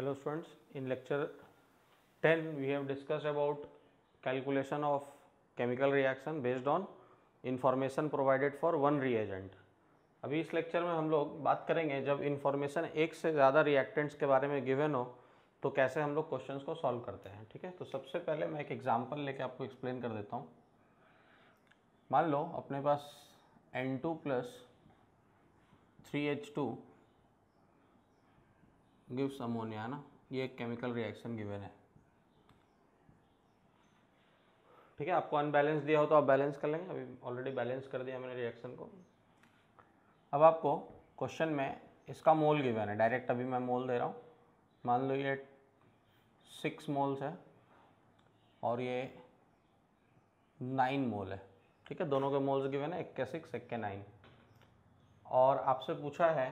hello students in lecture 10 we have discussed about calculation of chemical reaction based on information provided for one reagent अभी इस lecture में हम लोग बात करेंगे जब इन्फॉर्मेशन एक से ज़्यादा रिएक्टेंट्स के बारे में गिवन हो तो कैसे हम लोग क्वेश्चंस को सॉल्व करते हैं ठीक है तो सबसे पहले मैं एक एग्जांपल लेके आपको एक्सप्लेन कर देता हूँ मान लो अपने पास N2 two plus three H two gives ammonia ना ये एक केमिकल रिएक्शन गिवन है ठीक है आपको अनबैलेंस दिया हो तो आप बैलेंस कर लेंगे अभी ऑलरेडी बैलेंस कर दिया मैंने रिएक्शन को अब आपको क्वेश्चन में इसका मोल गिवन है डायरेक्ट अभी मैं मोल दे रहा हूँ मान लो ये सिक्स मोल्स है और ये नाइन मोल है ठीक है दोनों के मोल्स गिवन है एक के सिक्स एक के नाइन और आपसे पूछा है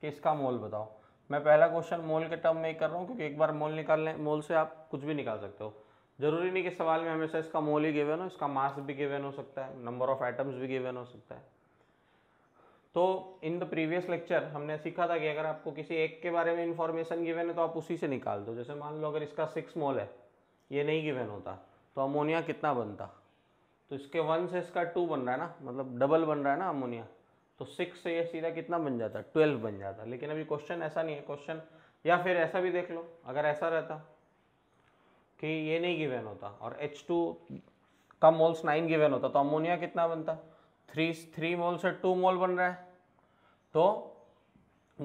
कि इसका मोल बताओ मैं पहला क्वेश्चन मोल के टर्म में ही कर रहा हूँ क्योंकि एक बार मोल निकाल लें मोल से आप कुछ भी निकाल सकते हो जरूरी नहीं कि सवाल में हमेशा इसका मोल ही गिवन हो इसका मास भी गिवन हो सकता है नंबर ऑफ एटम्स भी गिवन हो सकता है तो इन द प्रीवियस लेक्चर हमने सीखा था कि अगर आपको किसी एक के बारे में इंफॉर्मेशन गिवन है तो आप उसी से निकाल दो जैसे मान लो अगर इसका सिक्स मोल है ये नहीं गिवन होता तो अमोनिया कितना बनता तो इसके वन से इसका टू बन रहा है ना मतलब डबल बन रहा है ना अमोनिया तो सिक्स से ये सीधा कितना बन जाता ट्वेल्व बन जाता लेकिन अभी क्वेश्चन ऐसा नहीं है क्वेश्चन या फिर ऐसा भी देख लो अगर ऐसा रहता कि ये नहीं गिवेन होता और एच टू का मोल्स नाइन गिवेन होता तो अमोनिया कितना बनता थ्री थ्री मोल से टू मोल बन रहा है तो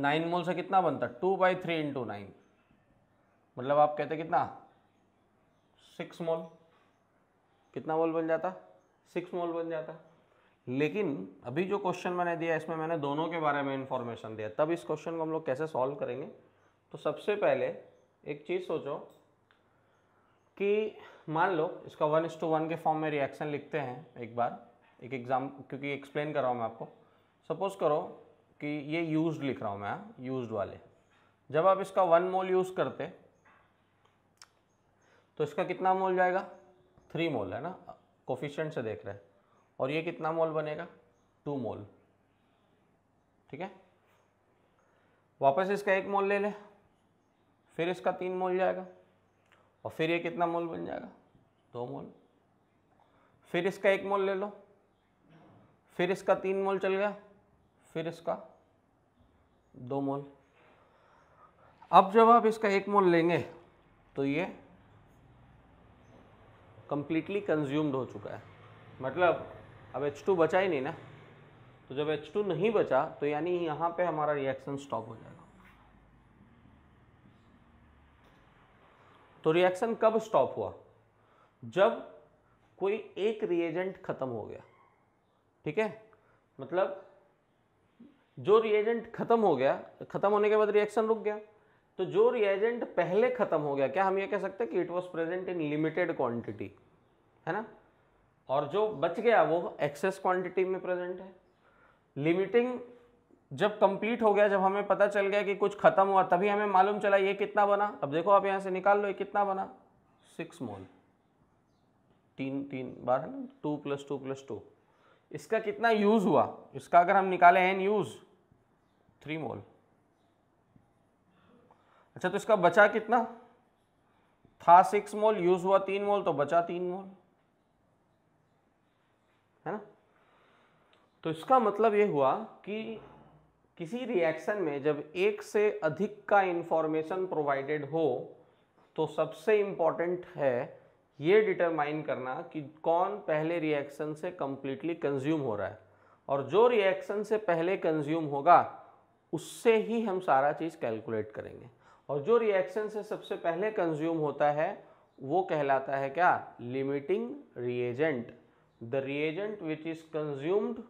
नाइन मोल से कितना बनता two by three into nine मतलब आप कहते कितना सिक्स मोल कितना मोल बन जाता सिक्स मोल बन जाता लेकिन अभी जो क्वेश्चन मैंने दिया इसमें मैंने दोनों के बारे में इन्फॉर्मेशन दिया तब इस क्वेश्चन को हम लोग कैसे सॉल्व करेंगे तो सबसे पहले एक चीज़ सोचो कि मान लो इसका वन इस टू वन के फॉर्म में रिएक्शन लिखते हैं एक बार एक एग्जाम क्योंकि एक्सप्लेन कर रहा हूँ मैं आपको सपोज करो कि ये यूज लिख रहा हूँ मैं यूज हाँ, वाले जब आप इसका वन मोल यूज़ करते तो इसका कितना मोल जाएगा थ्री मोल है ना कोफिशेंट से देख रहे हैं और ये कितना मोल बनेगा टू मोल ठीक है वापस इसका एक मोल ले लें फिर इसका तीन मोल जाएगा और फिर ये कितना मोल बन जाएगा दो मोल फिर इसका एक मोल ले लो फिर इसका तीन मोल चल गया फिर इसका दो मोल अब जब आप इसका एक मोल लेंगे तो ये कंप्लीटली कंज्यूम्ड हो चुका है मतलब अब H2 बचा ही नहीं ना तो जब H2 नहीं बचा तो यानी यहाँ पे हमारा रिएक्शन स्टॉप हो जाएगा तो रिएक्शन कब स्टॉप हुआ जब कोई एक रिएजेंट खत्म हो गया ठीक है मतलब जो रिएजेंट खत्म हो गया खत्म होने के बाद रिएक्शन रुक गया तो जो रिएजेंट पहले खत्म हो गया क्या हम ये कह सकते हैं कि it was present in limited quantity है ना और जो बच गया वो एक्सेस क्वांटिटी में प्रेजेंट है लिमिटिंग जब कंप्लीट हो गया जब हमें पता चल गया कि कुछ खत्म हुआ तभी हमें मालूम चला ये कितना बना अब देखो आप यहाँ से निकाल लो ये कितना बना सिक्स मोल तीन तीन बार है ना two plus two plus two इसका कितना यूज़ हुआ इसका अगर हम निकाले एन यूज़ थ्री मोल अच्छा तो इसका बचा कितना था सिक्स मोल यूज़ हुआ तीन मोल तो बचा तीन मोल तो इसका मतलब ये हुआ कि किसी रिएक्शन में जब एक से अधिक का इन्फॉर्मेशन प्रोवाइडेड हो तो सबसे इम्पॉर्टेंट है ये डिटरमाइन करना कि कौन पहले रिएक्शन से कम्प्लीटली कंज्यूम हो रहा है और जो रिएक्शन से पहले कंज्यूम होगा उससे ही हम सारा चीज़ कैलकुलेट करेंगे और जो रिएक्शन से सबसे पहले कंज्यूम होता है वो कहलाता है क्या limiting reagent the reagent which is consumed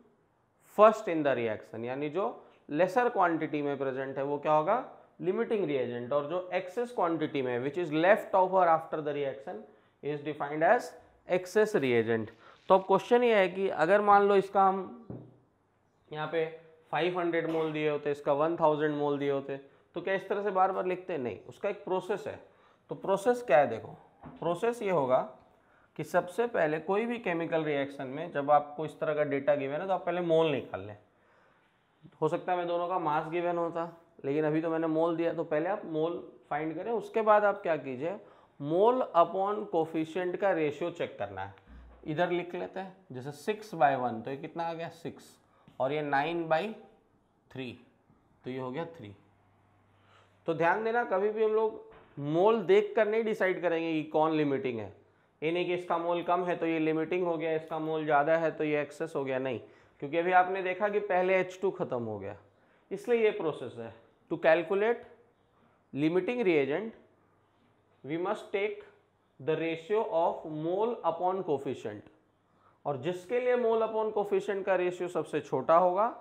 first in the reaction यानी जो लेसर क्वांटिटी में प्रेजेंट है वो क्या होगा लिमिटिंग रिएजेंट और जो एक्सेस क्वांटिटी में which is left over after the reaction is defined as excess reagent तो अब क्वेश्चन ये है कि अगर मान लो इसका हम यहाँ पे 500 मोल दिए होते इसका 1000 मोल दिए होते तो क्या इस तरह से बार बार लिखते नहीं उसका एक प्रोसेस है तो प्रोसेस क्या है देखो प्रोसेस ये होगा कि सबसे पहले कोई भी केमिकल रिएक्शन में जब आपको इस तरह का डेटा गिवन है तो आप पहले मोल निकाल लें हो सकता है मैं दोनों का मास गिवन होता लेकिन अभी तो मैंने मोल दिया तो पहले आप मोल फाइंड करें उसके बाद आप क्या कीजिए मोल अपॉन कोफिशियंट का रेशियो चेक करना है इधर लिख लेते हैं जैसे सिक्स बाई वन तो ये कितना आ गया सिक्स और ये नाइन बाई थ्री तो ये हो गया थ्री तो ध्यान देना कभी भी हम लोग मोल देख कर नहीं डिसाइड करेंगे कि कौन लिमिटिंग है यानी कि इसका मोल कम है तो ये लिमिटिंग हो गया इसका मोल ज़्यादा है तो ये एक्सेस हो गया नहीं क्योंकि अभी आपने देखा कि पहले H2 ख़त्म हो गया इसलिए ये प्रोसेस है to calculate limiting reagent we must take the ratio of mole upon coefficient और जिसके लिए मोल अपॉन कोफिशेंट का रेशियो सबसे छोटा होगा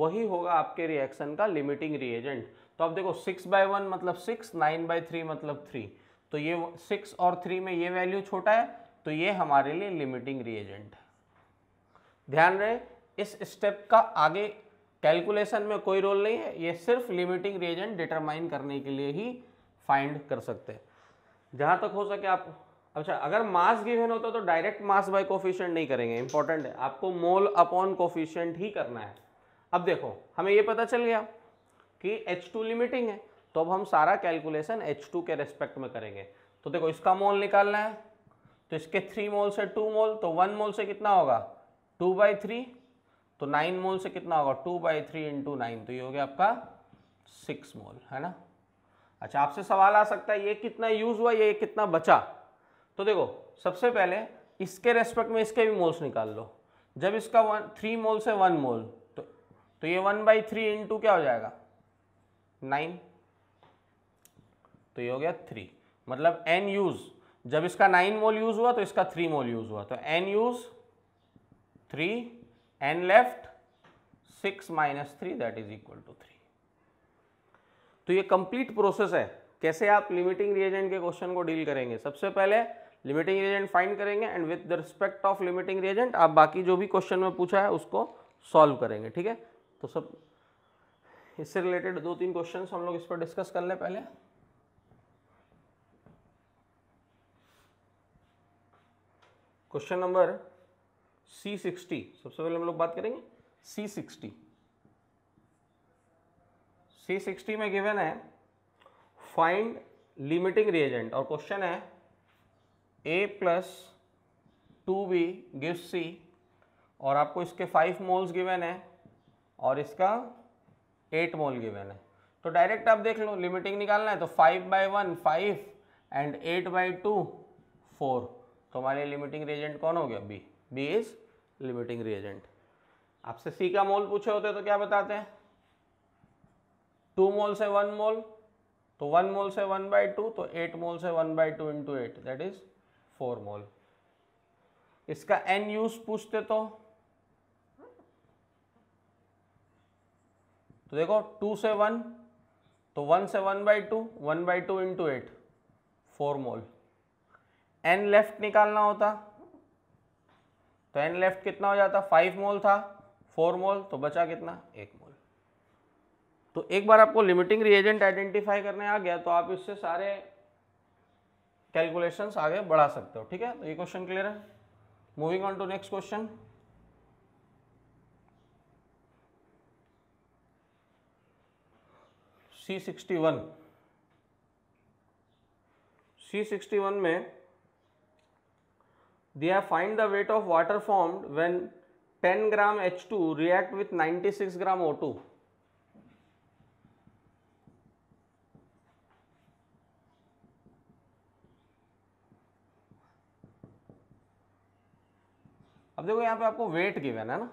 वही होगा आपके रिएक्शन का लिमिटिंग रिएजेंट तो आप देखो सिक्स बाय वन मतलब सिक्स नाइन बाय थ्री मतलब थ्री तो ये सिक्स और थ्री में ये वैल्यू छोटा है तो ये हमारे लिए लिमिटिंग रिएजेंट है ध्यान रहे इस स्टेप का आगे कैलकुलेशन में कोई रोल नहीं है ये सिर्फ लिमिटिंग रिएजेंट डिटरमाइन करने के लिए ही फाइंड कर सकते हैं जहाँ तक हो सके आप अच्छा अगर मास गिवन होता तो डायरेक्ट मास बाय कोफिशियंट नहीं करेंगे इंपॉर्टेंट है आपको मोल अपॉन कोफिशियंट ही करना है अब देखो हमें ये पता चल गया कि H2 लिमिटिंग है तो अब हम सारा कैलकुलेशन H2 के रेस्पेक्ट में करेंगे तो देखो इसका मोल निकालना है तो इसके थ्री मोल से टू मोल तो वन मोल से कितना होगा टू बाई थ्री तो नाइन मोल से कितना होगा two by three into nine तो ये हो गया आपका सिक्स मोल है ना अच्छा आपसे सवाल आ सकता है ये कितना यूज हुआ ये कितना बचा तो देखो सबसे पहले इसके रेस्पेक्ट में इसके भी मोल्स निकाल लो जब इसका वन थ्री मोल से वन मोल तो तो ये वन बाई थ्री इंटू क्या हो जाएगा नाइन तो ये हो गया थ्री मतलब एन यूज़ जब इसका नाइन मोल यूज़ हुआ तो इसका थ्री मोल यूज़ हुआ तो N use three N left six minus three that is equal to three तो ये कंप्लीट प्रोसेस है कैसे आप लिमिटिंग रिएजेंट के क्वेश्चन को डील करेंगे सबसे पहले लिमिटिंग रिएजेंट फाइंड करेंगे and with respect of limiting reagent आप बाकी जो भी क्वेश्चन में पूछा है उसको सॉल्व करेंगे ठीक है तो सब इससे रिलेटेड दो तीन क्वेश्चन हम लोग इस पर डिस्कस कर लें पहले क्वेश्चन नंबर सी सिक्सटी सबसे पहले हम लोग बात करेंगे सी सिक्सटी सी सिक्सटी में गिवन है फाइंड लिमिटिंग रिएजेंट और क्वेश्चन है A plus two B give C और आपको इसके फाइव मोल्स गिवन है और इसका एट मोल गिवन है तो डायरेक्ट आप देख लो लिमिटिंग निकालना है तो five by one five and eight by two four तो हमारे लिमिटिंग रिएजेंट कौन हो गया B B is limiting reagent आपसे सी का मोल पूछे होते तो क्या बताते हैं टू मोल से वन मोल तो वन मोल से वन बाई टू तो एट मोल से one by two into eight that is four mole इसका एन यूज पूछते तो तो देखो टू से वन तो वन से one by two one by two into eight four mole N left निकालना होता तो एन लेफ्ट कितना हो जाता फाइव मोल था फोर मोल तो बचा कितना एक मोल तो एक बार आपको लिमिटिंग रिएजेंट आइडेंटिफाई करने आ गया तो आप इससे सारे कैलकुलेशंस आगे बढ़ा सकते हो ठीक है तो ये क्वेश्चन क्लियर है moving on to next question C sixty one C sixty one में they have find the weight of water formed when 10 gram H2 react with 96 gram O2. अब देखो यहाँ पे आपको वेट गिवन है ना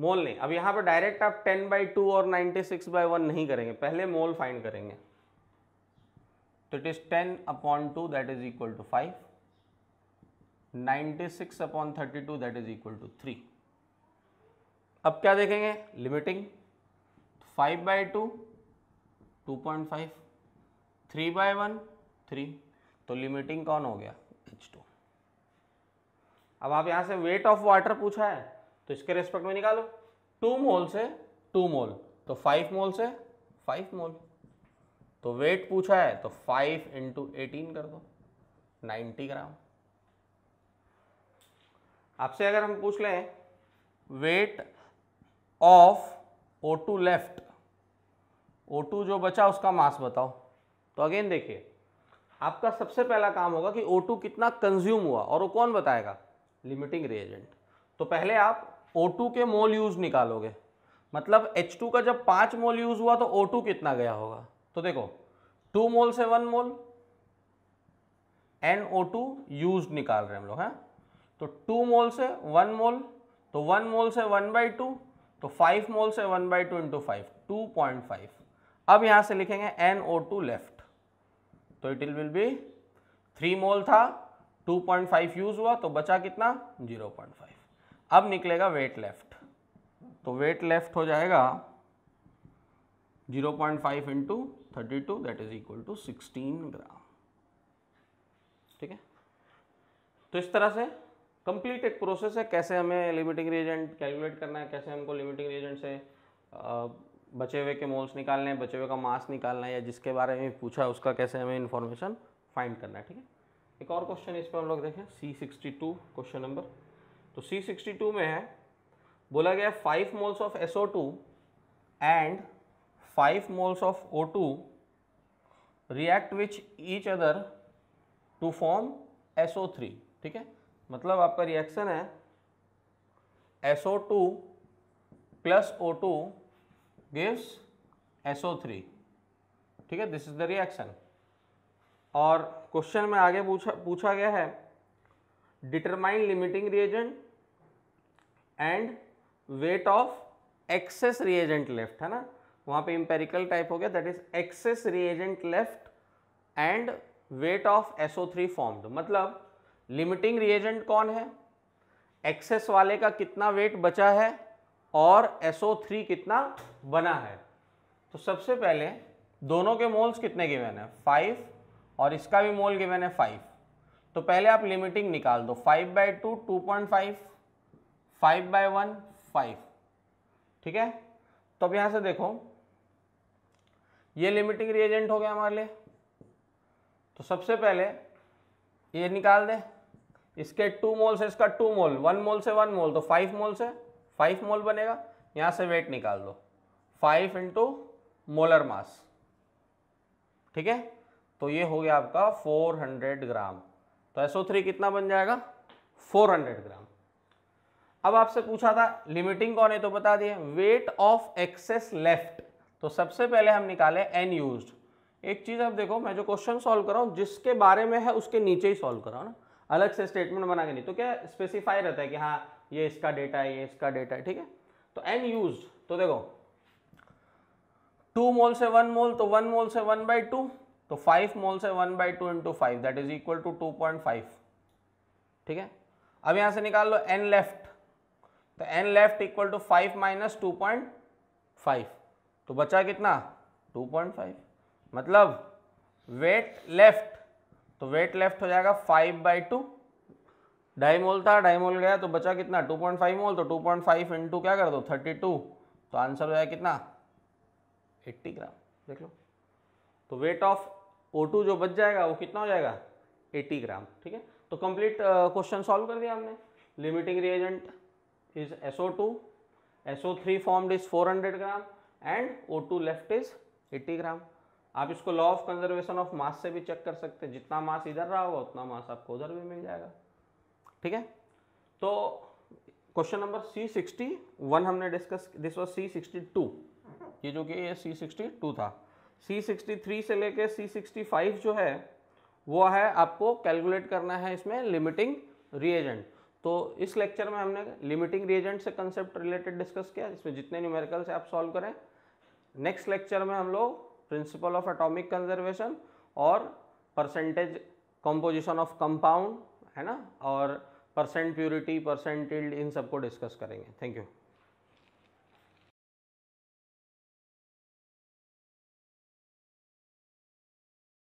मोल नहीं अब यहाँ पे डायरेक्ट आप 10 बाई टू और 96 सिक्स बाई वन नहीं करेंगे पहले मोल फाइंड करेंगे तो it is 10 upon two that is equal to five ninety six upon thirty two that is equal to three अब क्या देखेंगे limiting five by two two point five three by one three तो limiting तो कौन हो गया H two अब आप यहाँ से वेट ऑफ वाटर पूछा है तो इसके रेस्पेक्ट में निकालो टू मोल से टू मोल तो फाइव मोल से फाइव मोल तो वेट पूछा है तो फाइव इंटू एटीन कर दो नाइन्टी ग्राम आपसे अगर हम पूछ लें weight of O two left O two जो बचा उसका मास बताओ तो अगेन देखिए आपका सबसे पहला काम होगा कि O2 कितना कंज्यूम हुआ और वो कौन बताएगा लिमिटिंग रिएजेंट तो पहले आप O2 के मोल यूज निकालोगे मतलब H2 का जब पाँच मोल यूज हुआ तो O2 कितना गया होगा तो देखो टू मोल से one mole N O two use निकाल रहे हैं हम लोग हैं हाँ? तो टू मोल से वन मोल तो वन मोल से वन बाई टू तो फाइव मोल से one by two into five two point five अब यहां से लिखेंगे एन ओ टू लेफ्ट तो it will be three mole था टू पॉइंट फाइव यूज हुआ तो बचा कितना जीरो पॉइंट फाइव अब निकलेगा वेट लेफ्ट तो वेट लेफ्ट हो जाएगा zero point five into thirty two that is equal to sixteen gram ठीक है तो इस तरह से कंप्लीट एक प्रोसेस है कैसे हमें लिमिटिंग रिएजेंट कैलकुलेट करना है कैसे हमको लिमिटिंग रिएजेंट से बचे हुए के मोल्स निकालने हैं बचे हुए का मास निकालना है या जिसके बारे में पूछा है उसका कैसे हमें इन्फॉर्मेशन फाइंड करना है ठीक है एक और क्वेश्चन इस पर हम लोग देखें C sixty two question number तो सी सिक्सटी टू में है बोला गया five moles of S O two and five moles of O two react with each other to form S O three ठीक है मतलब आपका रिएक्शन है SO2 plus O2 gives SO3 ठीक है दिस इज द रिएक्शन और question में आगे पूछा पूछा गया है determine limiting reagent and weight of excess reagent left है ना वहां पे इम्पेरिकल टाइप हो गया that is excess reagent left and weight of SO3 formed मतलब लिमिटिंग रिएजेंट कौन है एक्सेस वाले का कितना वेट बचा है और SO3 कितना बना है तो सबसे पहले दोनों के मोल्स कितने गिवेन है फाइव और इसका भी मोल गिवेन है फाइव तो पहले आप लिमिटिंग निकाल दो five by two two point five five by one five ठीक है तो अब यहाँ से देखो ये लिमिटिंग रिएजेंट हो गया हमारे लिए तो सबसे पहले ये निकाल दें इसके टू मोल से इसका टू मोल वन मोल से वन मोल तो फाइव मोल से फाइव मोल बनेगा यहाँ से वेट निकाल दो फाइव इंटू मोलर मास ठीक है तो ये हो गया आपका फोर हंड्रेड ग्राम तो एसओ थ्री कितना बन जाएगा फोर हंड्रेड ग्राम अब आपसे पूछा था लिमिटिंग कौन है तो बता दिए वेट ऑफ एक्सेस लेफ्ट तो सबसे पहले हम निकाले एन यूज एक चीज़ आप देखो मैं जो क्वेश्चन सॉल्व कर रहा हूँ जिसके बारे में है उसके नीचे ही सॉल्व कर रहा हूँ ना अलग से स्टेटमेंट बना के नहीं तो क्या स्पेसिफाई रहता है कि हाँ ये इसका डेटा है ये इसका डेटा है ठीक है तो एन यूज तो देखो टू मोल से वन मोल तो वन मोल से वन बाई टू तो फाइव मोल से one by two into five that is equal to two point five ठीक है अब यहां से निकाल लो एन लेफ्ट तो N left equal to five minus two point five तो बचा कितना टू पॉइंट फाइव मतलब वेट लेफ्ट तो वेट लेफ्ट हो जाएगा फाइव बाई टू ढाई मोल था ढाई मोल गया तो बचा कितना टू पॉइंट फाइव मोल तो टू पॉइंट फाइव इंटू क्या कर दो थर्टी टू तो आंसर हो जाएगा कितना एट्टी ग्राम देख लो तो वेट ऑफ ओ टू जो बच जाएगा वो कितना हो जाएगा एटी ग्राम ठीक है तो कंप्लीट क्वेश्चन सॉल्व कर दिया हमने limiting reagent is S O two S O three formed is four hundred gram and O two left is eighty gram आप इसको law of conservation of mass से भी चेक कर सकते हैं जितना मास इधर रहा होगा उतना मास आपको उधर भी मिल जाएगा ठीक है तो question number C sixty one हमने discuss this was C sixty two ये जो कि ये सी सिक्सटी टू था सी सिक्सटी थ्री से लेके सी सिक्सटी फाइव जो है वो है आपको कैलकुलेट करना है इसमें लिमिटिंग रिएजेंट तो इस लेक्चर में हमने लिमिटिंग रिएजेंट से कंसेप्ट रिलेटेड डिस्कस किया जिसमें जितने न्यूमेरिकल्स आप सॉल्व करें नेक्स्ट लेक्चर में हम लोग प्रिंसिपल ऑफ एटॉमिक कंजर्वेशन और परसेंटेज कंपोजिशन ऑफ कंपाउंड है ना और परसेंट प्योरिटी परसेंट इन सबको डिस्कस करेंगे थैंक यू